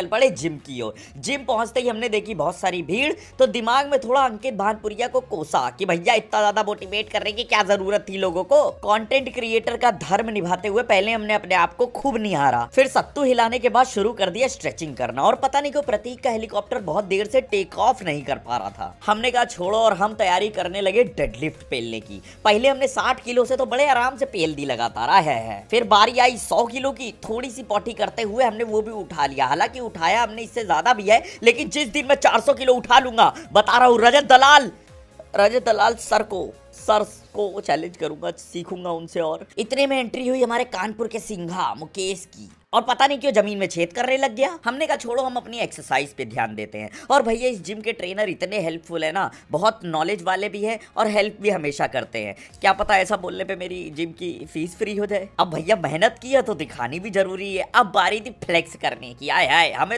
चल पड़े जिम की ओर जिम पहुंचते ही हमने देखी बहुत सारी भीड़ तो दिमाग में थोड़ा अंकित भानपुरिया को कोसा कि भैया इतना ज्यादा मोटिवेट करने की क्या जरूरत थी लोगों को कंटेंट क्रिएटर का धर्म निभाते हुए पहले हमने अपने आप को खूब निहारा फिर सत्तू हिलाने के बाद शुरू कर दिया स्ट्रेचिंग करना और पता नहीं क्यों प्रतीक का हेलीकॉप्टर बहुत देर से टेक ऑफ नहीं कर पा रहा था हमने कहा छोड़ो और हम तैयारी करने लगे डेडलिफ्ट पेलने की पहले हमने साठ किलो से तो बड़े आराम से पेल दी लगातार है, फिर बारी आई सौ किलो की थोड़ी सी पॉटी करते हुए हमने वो भी उठा लिया हालांकि उठाया हमने इससे ज़्यादा भी है लेकिन जिस दिन मैं 400 किलो उठा लूंगा बता रहा हूँ रजत दलाल रजत दलाल सर को सर को चैलेंज करूंगा सीखूंगा उनसे और इतने में एंट्री हुई हमारे कानपुर के सिंघा मुकेश की और पता नहीं क्यों जमीन में छेद करने लग गया हमने कहा छोड़ो हम अपनी एक्सरसाइज पे ध्यान देते हैं और भैया इस जिम के ट्रेनर इतने हेल्पफुल है ना बहुत नॉलेज वाले भी हैं और हेल्प भी हमेशा करते हैं क्या पता ऐसा बोलने पे मेरी जिम की फीस फ्री हो जाए अब भैया मेहनत की है तो दिखानी भी जरूरी है अब बारी थी फ्लेक्स करने की आए आए हमें